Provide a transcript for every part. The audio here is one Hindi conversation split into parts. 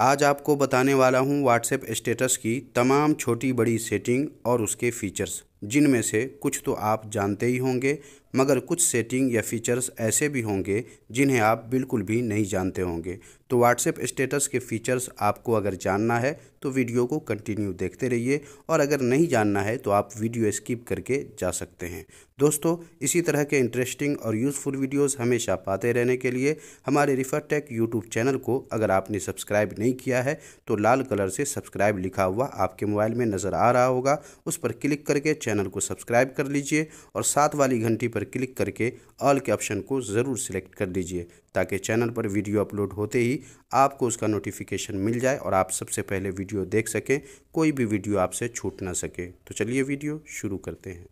आज आपको बताने वाला हूँ व्हाट्सएप स्टेटस की तमाम छोटी बड़ी सेटिंग और उसके फीचर्स जिनमें से कुछ तो आप जानते ही होंगे मगर कुछ सेटिंग या फीचर्स ऐसे भी होंगे जिन्हें आप बिल्कुल भी नहीं जानते होंगे तो व्हाट्सएप स्टेटस के फीचर्स आपको अगर जानना है तो वीडियो को कंटिन्यू देखते रहिए और अगर नहीं जानना है तो आप वीडियो स्किप करके जा सकते हैं दोस्तों इसी तरह के इंटरेस्टिंग और यूज़फुल वीडियोज़ हमेशा पाते रहने के लिए हमारे रिफ़र टेक यूट्यूब चैनल को अगर आपने सब्सक्राइब नहीं किया है तो लाल कलर से सब्सक्राइब लिखा हुआ आपके मोबाइल में नज़र आ रहा होगा उस पर क्लिक करके चैनल को सब्सक्राइब कर लीजिए और साथ वाली घंटी पर क्लिक करके ऑल के ऑप्शन को ज़रूर सिलेक्ट कर लीजिए ताकि चैनल पर वीडियो अपलोड होते ही आपको उसका नोटिफिकेशन मिल जाए और आप सबसे पहले वीडियो देख सकें कोई भी वीडियो आपसे छूट ना सके तो चलिए वीडियो शुरू करते हैं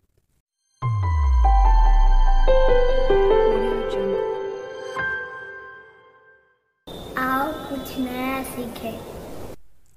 आओ कुछ नया सीखें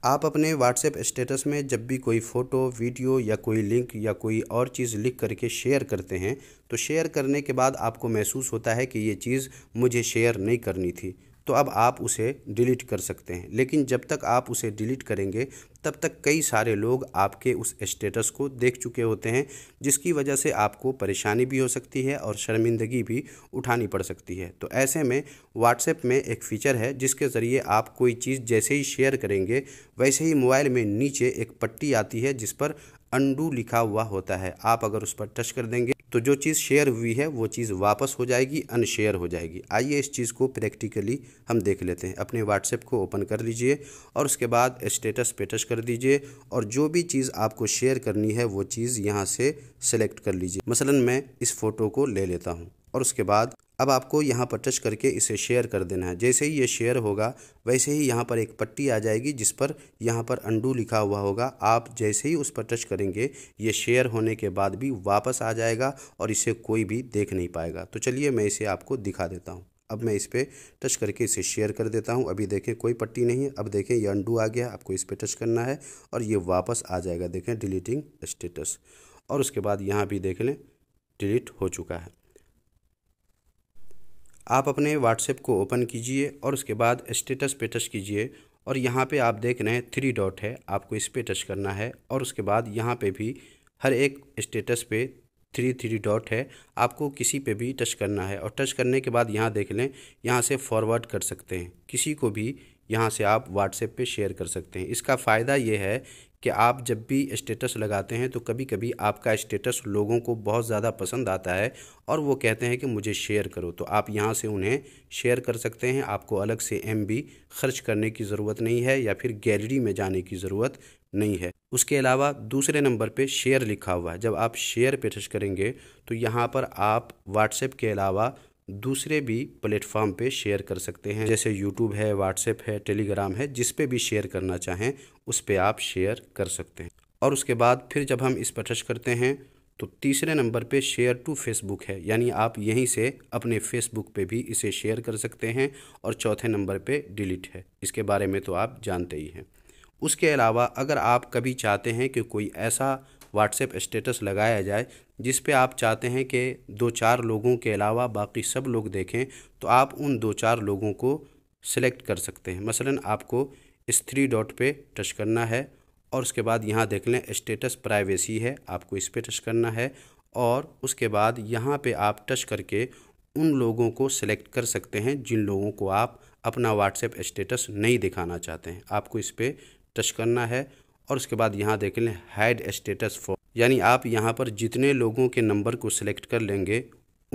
आप अपने व्हाट्सएप स्टेटस में जब भी कोई फ़ोटो वीडियो या कोई लिंक या कोई और चीज़ लिख करके शेयर करते हैं तो शेयर करने के बाद आपको महसूस होता है कि ये चीज़ मुझे शेयर नहीं करनी थी तो अब आप उसे डिलीट कर सकते हैं लेकिन जब तक आप उसे डिलीट करेंगे तब तक कई सारे लोग आपके उस स्टेटस को देख चुके होते हैं जिसकी वजह से आपको परेशानी भी हो सकती है और शर्मिंदगी भी उठानी पड़ सकती है तो ऐसे में व्हाट्सएप में एक फ़ीचर है जिसके ज़रिए आप कोई चीज़ जैसे ही शेयर करेंगे वैसे ही मोबाइल में नीचे एक पट्टी आती है जिस पर अंडू लिखा हुआ होता है आप अगर उस पर टच कर देंगे तो जो चीज़ शेयर हुई है वो चीज़ वापस हो जाएगी अनशेयर हो जाएगी आइए इस चीज़ को प्रैक्टिकली हम देख लेते हैं अपने व्हाट्सएप को ओपन कर लीजिए और उसके बाद स्टेटस पेटस कर दीजिए और जो भी चीज़ आपको शेयर करनी है वो चीज़ यहाँ से सेलेक्ट कर लीजिए मसलन मैं इस फ़ोटो को ले लेता हूँ और उसके बाद अब आपको यहाँ पर टच करके इसे शेयर कर देना है जैसे ही ये शेयर होगा वैसे ही यहाँ पर एक पट्टी आ जाएगी जिस पर यहाँ पर अंडू लिखा हुआ होगा आप जैसे ही उस पर टच करेंगे ये शेयर होने के बाद भी वापस आ जाएगा और इसे कोई भी देख नहीं पाएगा तो चलिए मैं इसे आपको दिखा देता हूँ अब मैं इस पर टच करके इसे शेयर कर देता हूँ अभी देखें कोई पट्टी नहीं है अब देखें ये अंडू आ गया आपको इस पर टच करना है और ये वापस आ जाएगा देखें डिलीटिंग स्टेटस और उसके बाद यहाँ भी देख लें डिलीट हो चुका है आप अपने व्हाट्सएप को ओपन कीजिए और उसके बाद स्टेटस पे टच कीजिए और यहाँ पे आप देख रहे हैं थ्री डॉट है आपको इस पे टच करना है और उसके बाद यहाँ पे भी हर एक स्टेटस पे थ्री थ्री डॉट है आपको किसी पे भी टच करना है और टच करने के बाद यहाँ देख लें यहाँ से फॉरवर्ड कर सकते हैं किसी को भी यहाँ से आप व्हाट्सएप पे शेयर कर सकते हैं इसका फ़ायदा ये है कि आप जब भी स्टेटस लगाते हैं तो कभी कभी आपका स्टेटस लोगों को बहुत ज़्यादा पसंद आता है और वो कहते हैं कि मुझे शेयर करो तो आप यहाँ से उन्हें शेयर कर सकते हैं आपको अलग से एम खर्च करने की ज़रूरत नहीं है या फिर गैलरी में जाने की ज़रूरत नहीं है उसके अलावा दूसरे नंबर पे शेयर लिखा हुआ है जब आप शेयर पे टच करेंगे तो यहाँ पर आप व्हाट्सएप के अलावा दूसरे भी प्लेटफॉर्म पे शेयर कर सकते हैं जैसे यूट्यूब है व्हाट्सएप है टेलीग्राम है जिस पे भी शेयर करना चाहें उस पर आप शेयर कर सकते हैं और उसके बाद फिर जब हम इस पर टच करते हैं तो तीसरे नंबर पे शेयर टू फेसबुक है यानी आप यहीं से अपने फेसबुक पे भी इसे शेयर कर सकते हैं और चौथे नंबर पे डिलीट है इसके बारे में तो आप जानते ही हैं उसके अलावा अगर आप कभी चाहते हैं कि कोई ऐसा व्हाट्सएप स्टेटस लगाया जाए जिस पे आप चाहते हैं कि दो चार लोगों के अलावा बाकी सब लोग देखें तो आप उन दो चार लोगों को सिलेक्ट कर सकते हैं मसलन आपको इस थ्री डॉट पे टच करना है और उसके बाद यहाँ देख लें स्टेटस प्राइवेसी है आपको इस पर टच करना है और उसके बाद यहाँ पर आप टच करके उन लोगों को सिलेक्ट कर सकते हैं जिन लोगों को आप अपना व्हाट्सएप स्टेटस नहीं दिखाना चाहते हैं आपको इस पर टच करना है और उसके बाद यहाँ देख लें हैड स्टेटस फॉर यानी आप यहाँ पर जितने लोगों के नंबर को सिलेक्ट कर लेंगे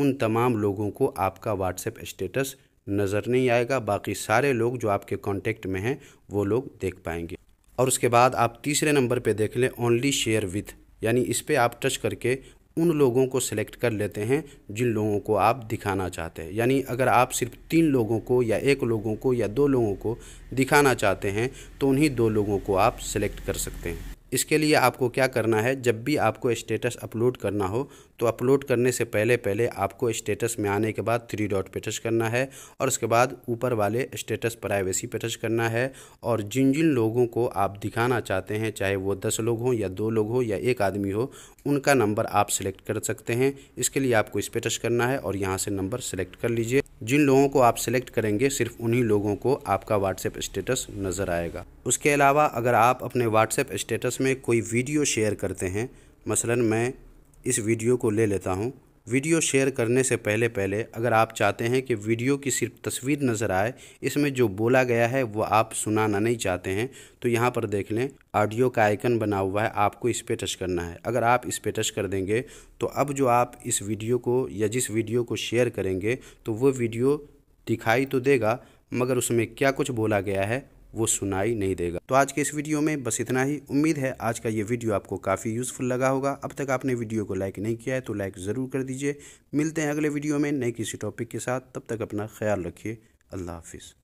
उन तमाम लोगों को आपका व्हाट्सएप स्टेटस नज़र नहीं आएगा बाकी सारे लोग जो आपके कॉन्टेक्ट में हैं वो लोग देख पाएंगे और उसके बाद आप तीसरे नंबर पर देख लें ओनली शेयर विथ यानी इस पर आप टच करके उन लोगों को सिलेक्ट कर लेते हैं जिन लोगों को आप दिखाना चाहते हैं यानी अगर आप सिर्फ तीन लोगों को या एक लोगों को या दो लोगों को दिखाना चाहते हैं तो उन्हीं दो लोगों को आप सिलेक्ट कर सकते हैं इसके लिए आपको क्या करना है जब भी आपको स्टेटस अपलोड करना हो तो अपलोड करने से पहले पहले आपको स्टेटस में आने के बाद थ्री डॉट पे टच करना है और उसके बाद ऊपर वाले स्टेटस प्राइवेसी पे टच करना है और जिन जिन लोगों को आप दिखाना चाहते हैं चाहे वो दस लोग हों या दो लोग हों या एक आदमी हो उनका नंबर आप सिलेक्ट कर सकते हैं इसके लिए आपको इस पर टच करना है और यहाँ से नंबर सेलेक्ट कर लीजिए जिन लोगों को आप सिलेक्ट करेंगे सिर्फ उन्हीं लोगों को आपका व्हाट्सएप स्टेटस नज़र आएगा उसके अलावा अगर आप अपने व्हाट्सएप स्टेटस में कोई वीडियो शेयर करते हैं मसलन मैं इस वीडियो को ले लेता हूँ वीडियो शेयर करने से पहले पहले अगर आप चाहते हैं कि वीडियो की सिर्फ तस्वीर नज़र आए इसमें जो बोला गया है वो आप सुनाना नहीं चाहते हैं तो यहाँ पर देख लें ऑडियो का आइकन बना हुआ है आपको इस पर टच करना है अगर आप इस पर टच कर देंगे तो अब जो आप इस वीडियो को या जिस वीडियो को शेयर करेंगे तो वो वीडियो दिखाई तो देगा मगर उसमें क्या कुछ बोला गया है वो सुनाई नहीं देगा तो आज के इस वीडियो में बस इतना ही उम्मीद है आज का ये वीडियो आपको काफ़ी यूज़फुल लगा होगा अब तक आपने वीडियो को लाइक नहीं किया है तो लाइक ज़रूर कर दीजिए मिलते हैं अगले वीडियो में नए किसी टॉपिक के साथ तब तक अपना ख्याल रखिए अल्लाह हाफिज़